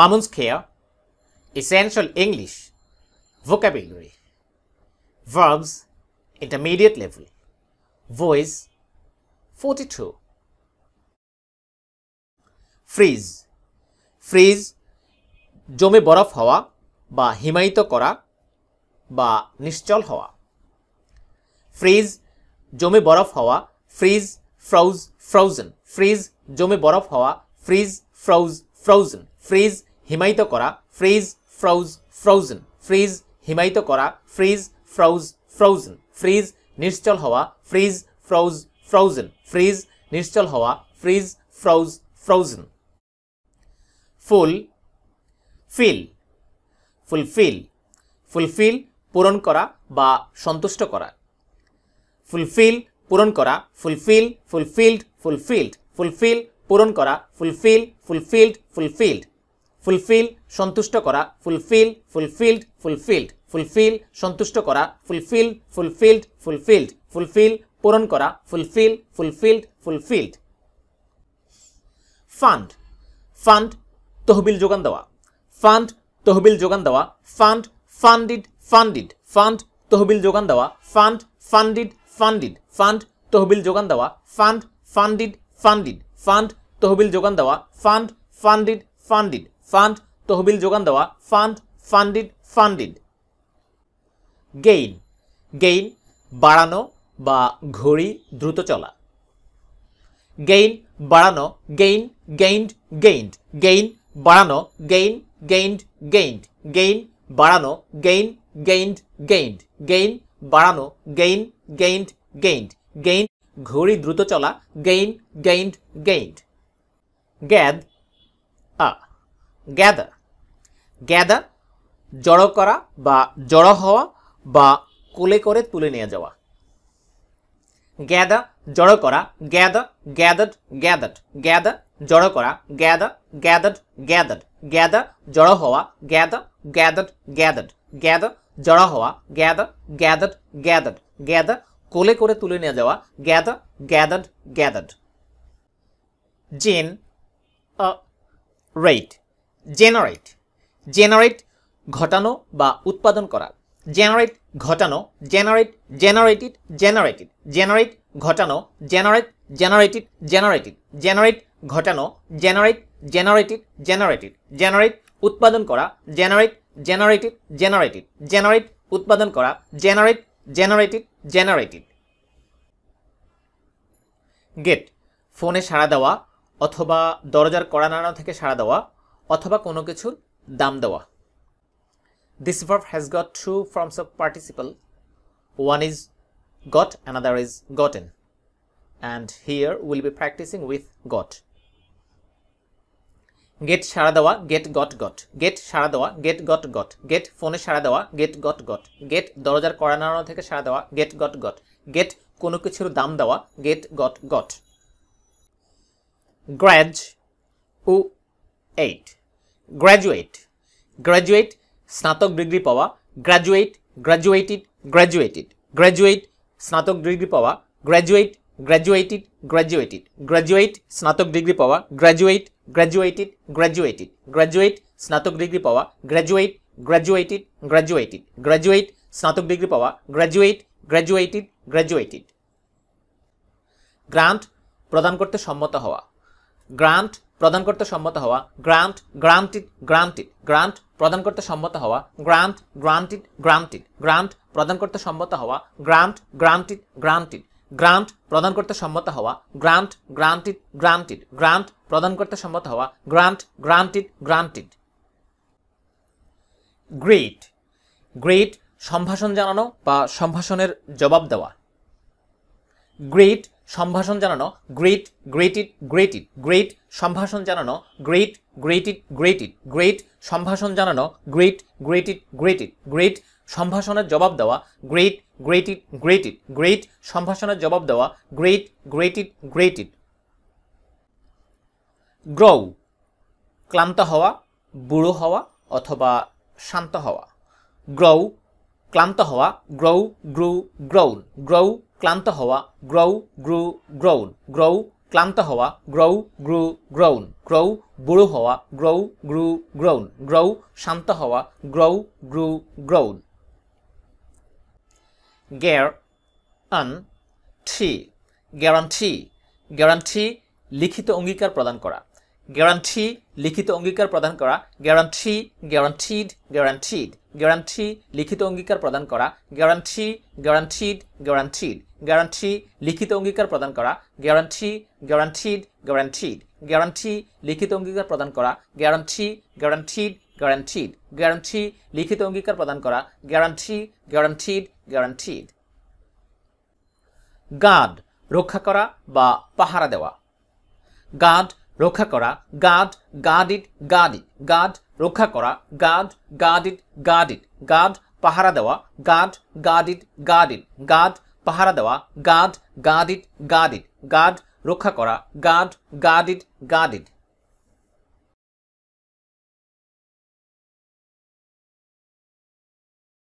Mamun's Care, Essential English, Vocabulary, Verbs, level Level, Voice, to freeze freeze জমে বরফ হওয়া বা হিমায়িত করা বা নিশ্চল হওয়া ফ্রিজ জমে বরফ হওয়া ফ্রিজ ফ্রাউজ ফ্রোজেন ফ্রিজ জমে বরফ হওয়া ফ্রিজ ফ্রাউজ ফ্রোজেন ফ্রিজ হিমায়িত করা ফ্রিজ ফ্রাউজ ফ্রোজেন ফ্রিজ হিমায়িত করা ফ্রিজ ফ্রাউজ ফ্রোজেন ফ্রিজ নিশ্চল হওয়া ফ্রিজ ফ্রাউজ ফ্রোজেন ফ্রিজ নিশ্চল হওয়া freeze froze frozen fulfil fulfil fulfil পূরণ করা বা সন্তুষ্ট করা ফুলফিল পূরণ করা ফুলফিল ফুলফিল্ড ফুলফিল্ড ফুলফিল পূরণ করা ফুলফিল ফুলফিল্ড ফুলফিল্ড ফুলফিল সন্তুষ্ট করা ফুলফিল ফুলফিল্ড ফুলফিল্ড ফুলফিল সন্তুষ্ট করা ফুলফিল ফুলফিল্ড ফুলফিল্ড ফুলফিল পূরণ করা fulfil fulfilled fulfilled fund fund তহবিল যোগান দেওয়া ফান্ড তহবিল যোগান দেওয়া ফান্ড ফান্ডিড ফান্ডিড ফান্ড তহবিল যোগান দেওয়া ফান্ড ফান্ডিড ফান্ডিড ফান্ড তহবিল যোগান দেওয়া ফান্ড ফান্ডিড ফান্ডিড ফান্ড তহবিল যোগান দেওয়া ফান্ড ফান্ডিড ফান্ডিড ফান্ড তহবিল যোগান দেওয়া fund funded funded gain gain বাড়ানো বা ঘড়ি দ্রুত চলা গেইন বাড়ানো গেইন গেইনড গেইন্ড গেইন বাড়ানো গেইন গেইন্ড গেইন্ড গেইন বাড়ানো গেইন গেইনড গেইন্ড গেইন বাড়ানো গেইন গেইনড গেইন্ড গেইন ঘড়ি দ্রুত চলা gain gained gained gather gather gather জড়ো করা বা জড়ো হওয়া বা কোলে করে তুলে নিয়ে যাওয়া গ্যাদার জড়ো করা গ্যাদার গ্যাদার গ্যাদার্ড গ্যাদার জড়ো করা গ্যাদার গ্যাদার গ্যাদার্ড গ্যাদার জড়ো হওয়া গ্যাদার গ্যাদার গ্যাদার্ড গ্যাদার জড়ো হওয়া গ্যাদার গ্যাদার গ্যাদার্ড গ্যাদার কোলে করে তুলে নিয়ে যাওয়া gather gather gathered generate generate generate ঘটানো বা উৎপাদন করা জেনারেট ঘটানো জেনারেট জেনারেটেড জেনারেটেড জেনারেট ঘটানো জেনারেট জেনারেটেড জেনারেটেড জেনারেট ঘটানো জেনারেট জেনারেটেড জেনারেটেড জেনারেট উৎপাদন করা জেনারেট জেনারেটেড জেনারেটেড জেনারেট উৎপাদন করা জেনারেট জেনারেটেড জেনারেটেড গেট ফোনে সাড়া দেওয়া অথবা দরজার কড়া নাড়া থেকে সাড়া দেওয়া অথবা কোনো কিছুর দাম দেওয়া this verb has got two forms of participle one is got another is gotten and here will be practicing with got get সাড়া দেওয়া গেট গট গট গেট সাড়া দেওয়া গেট গট গট গেট ফোনে সাড়া দেওয়া গেট গট গট গেট দরজার কড়া নাড়ানো থেকে সাড়া দেওয়া গেট গট গট গেট কোনো কিছুর দাম দেওয়া get got got graduate graduate graduate স্নাতক ডিগ্রি পাওয়া গ্র্যাজুয়েট গ্র্যাজুয়েটেড গ্র্যাজুয়েটেড গ্র্যাজুয়েট স্নাতক ডিগ্রি পাওয়া গ্র্যাজুয়েট গ্র্যাজুয়েটেড গ্র্যাজুয়েটেড গ্র্যাজুয়েট স্নাতক ডিগ্রি পাওয়া গ্র্যাজুয়েট গ্র্যাজুয়েটেড গ্র্যাজুয়েটেড গ্র্যাজুয়েট স্নাতক ডিগ্রি পাওয়া গ্র্যাজুয়েট গ্র্যাজুয়েটেড গ্র্যাজুয়েটেড গ্র্যাজুয়েট স্নাতক ডিগ্রি পাওয়া গ্র্যাজুয়েট গ্র্যাজুয়েটেড গ্র্যাজুয়েটেড গ্রান্ট প্রদান করতে সম্মত হওয়া গ্রান্ট প্রদান করতে সম্মত হওয়া গ্রান্ট গ্রান্টিড গ্রান্টিড গ্রান্ট প্রদান করতে সম্মত হওয়া গ্রান্ট গ্রান্টিড গ্রান্টিড গ্রান্ট প্রদান করতে সম্মত হওয়া গ্রান্ট গ্রান্টিড গ্রান্টিড গ্রান্ট প্রদান করতে সম্মত হওয়া গ্রান্ট গ্রান্টিড গ্রান্টিড গ্রান্ট প্রদান করতে সম্মত হওয়া grant granted granted greet greet সম্ভাষণ জানানো বা সম্ভাষণের জবাব দেওয়া গ্রেট সম্ভাষণ জানানো গ্রেট গ্রেট ইট গ্রেট সম্ভাষণ জানানো গ্রেট গ্রেট ইট গ্রেট সম্ভাষণ জানানো গ্রেট গ্রেট ইট গ্রেট সম্ভাষণের জবাব দেওয়া গ্রেট গ্রেট ইট গ্রেট সম্ভাষণের জবাব দেওয়া গ্রেট গ্রেট ইট গ্রৌ ক্লান্ত হওয়া বুড়ো হওয়া অথবা শান্ত হওয়া গ্রৌ ক্লান্ত হওয়া গ্রৌ গ্রু গ্রৌন গ্রৌ ক্লান্ত হওয়া গ্রৌ গ্রু গ্রৌন গ্রৌ ক্লান্ত হওয়া গ্রৌ গ্রু গ্রৌন গ্রৌ বুড়ো হওয়া গ্রৌ গ্রু গ্রৌন গ্রৌ শান্ত হওয়া গ্রৌ গ্রু গ্রৌন গ্যার আন ঠি গ্যারান্থি গ্যারান্থি লিখিত অঙ্গীকার প্রদান করা গ্যারান্থি লিখিত অঙ্গীকার প্রদান করা গ্যারান্থি গ্যারান্থিড গ্যারান্থিড গ্যারান্থি লিখিত অঙ্গীকার প্রদান করা গ্যারান্থি গ্যারান্থিড গ্যারান্থিড গ্যারান্টি লিখিত অঙ্গীকার প্রদান করা গ্যারান্টি গ্যারান্টিড গ্যারান্টিড গ্যারান্টি লিখিত অঙ্গীকার প্রদান করা গ্যারান্টি গ্যারান্টিড গ্যারান্টিড গ্যারান্টি লিখিত অঙ্গীকার প্রদান করা গ্যারান্টি গ্যারান্টিড গ্যারান্টিড গার্ড রক্ষা করা বা পাহারা দেওয়া গার্ড রক্ষা করা গার্ড গার্ডিড গার্ডিড গার্ড রক্ষা করা গার্ড গার্ডিড গার্ডিড গার্ড পাহারা দেওয়া গার্ড গার্ডিড গার্ডিড গার্ড পাহারা দেওয়া গাড গাড ইট গাড ইট গাড রক্ষা করা গাড গাড ইট গাড ইট